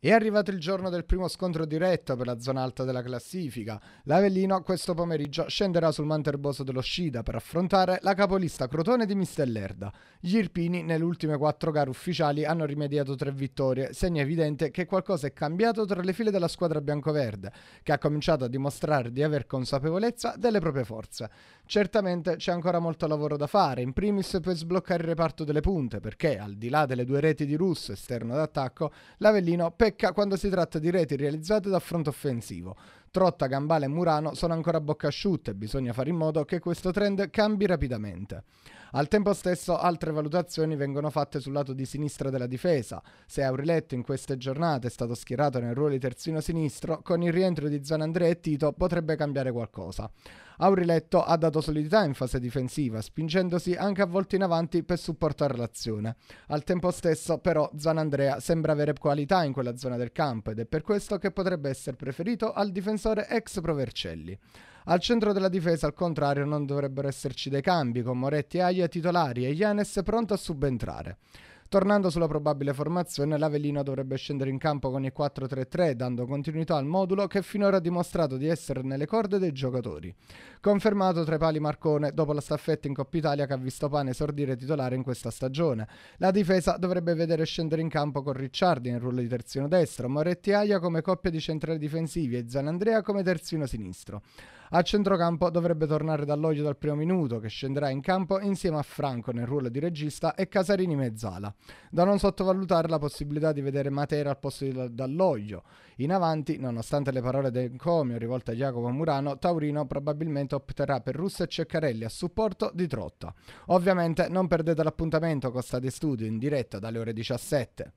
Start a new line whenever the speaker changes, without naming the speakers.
È arrivato il giorno del primo scontro diretto per la zona alta della classifica. L'Avellino questo pomeriggio scenderà sul manterboso dello Scida per affrontare la capolista Crotone di Mistellerda. Gli Irpini nelle ultime quattro gare ufficiali hanno rimediato tre vittorie, segno evidente che qualcosa è cambiato tra le file della squadra biancoverde, che ha cominciato a dimostrare di aver consapevolezza delle proprie forze. Certamente c'è ancora molto lavoro da fare, in primis per sbloccare il reparto delle punte, perché al di là delle due reti di Russo esterno d'attacco, l'Avellino per pecca quando si tratta di reti realizzate da fronte offensivo. Trotta, Gambale e Murano sono ancora a bocca asciutta e bisogna fare in modo che questo trend cambi rapidamente. Al tempo stesso altre valutazioni vengono fatte sul lato di sinistra della difesa. Se Auriletto in queste giornate è stato schierato nel ruolo di terzino sinistro, con il rientro di Zanandrea e Tito potrebbe cambiare qualcosa. Auriletto ha dato solidità in fase difensiva, spingendosi anche a volte in avanti per supportare l'azione. Al tempo stesso, però, Zanandrea sembra avere qualità in quella zona del campo ed è per questo che potrebbe essere preferito al difensore difensore ex Provercelli. Al centro della difesa, al contrario, non dovrebbero esserci dei cambi, con Moretti e Aia titolari e Janes pronto a subentrare. Tornando sulla probabile formazione, l'Avellino dovrebbe scendere in campo con il 4-3-3, dando continuità al modulo che finora ha dimostrato di essere nelle corde dei giocatori. Confermato tra i pali Marcone dopo la staffetta in Coppa Italia che ha visto Pane esordire titolare in questa stagione. La difesa dovrebbe vedere scendere in campo con Ricciardi nel ruolo di terzino destro, Moretti Aia come coppia di centrali difensivi e Zanandrea come terzino sinistro. A centrocampo dovrebbe tornare Dall'Oglio dal primo minuto, che scenderà in campo insieme a Franco nel ruolo di regista e Casarini mezzala. Da non sottovalutare la possibilità di vedere Matera al posto di Dall'Oglio. In avanti, nonostante le parole del comio rivolte a Jacopo Murano, Taurino probabilmente opterà per Russo e Ceccarelli a supporto di Trotta. Ovviamente non perdete l'appuntamento con State Studio in diretta dalle ore 17.